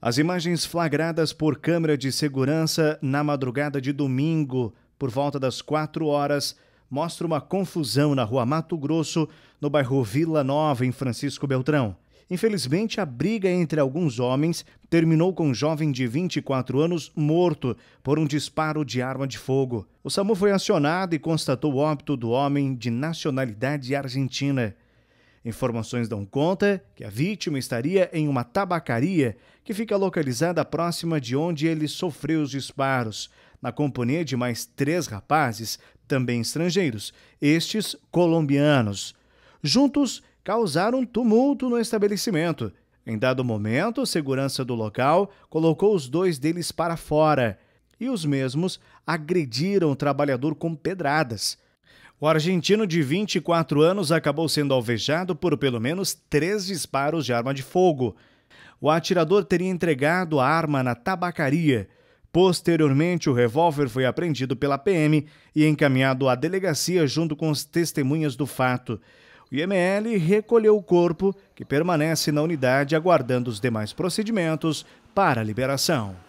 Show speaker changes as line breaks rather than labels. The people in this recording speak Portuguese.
As imagens flagradas por câmera de segurança na madrugada de domingo, por volta das 4 horas, mostram uma confusão na rua Mato Grosso, no bairro Vila Nova, em Francisco Beltrão. Infelizmente, a briga entre alguns homens terminou com um jovem de 24 anos morto por um disparo de arma de fogo. O SAMU foi acionado e constatou o óbito do homem de nacionalidade argentina. Informações dão conta que a vítima estaria em uma tabacaria que fica localizada próxima de onde ele sofreu os disparos, na companhia de mais três rapazes, também estrangeiros, estes colombianos. Juntos, causaram tumulto no estabelecimento. Em dado momento, a segurança do local colocou os dois deles para fora e os mesmos agrediram o trabalhador com pedradas. O argentino de 24 anos acabou sendo alvejado por pelo menos três disparos de arma de fogo. O atirador teria entregado a arma na tabacaria. Posteriormente, o revólver foi apreendido pela PM e encaminhado à delegacia junto com as testemunhas do fato. O IML recolheu o corpo, que permanece na unidade aguardando os demais procedimentos para a liberação.